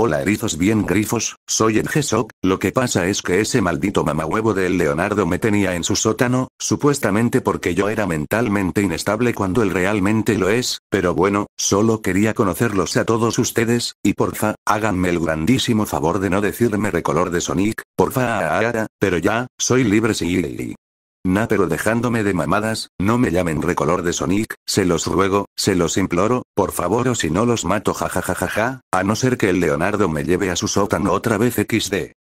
Hola erizos bien grifos, soy el g lo que pasa es que ese maldito mamahuevo del Leonardo me tenía en su sótano, supuestamente porque yo era mentalmente inestable cuando él realmente lo es, pero bueno, solo quería conocerlos a todos ustedes, y porfa, háganme el grandísimo favor de no decirme recolor de Sonic, porfa, ah, ah, ah, pero ya, soy libre sí. Na pero dejándome de mamadas, no me llamen recolor de Sonic, se los ruego, se los imploro, por favor o si no los mato jajajajaja, a no ser que el Leonardo me lleve a su sótano otra vez xd.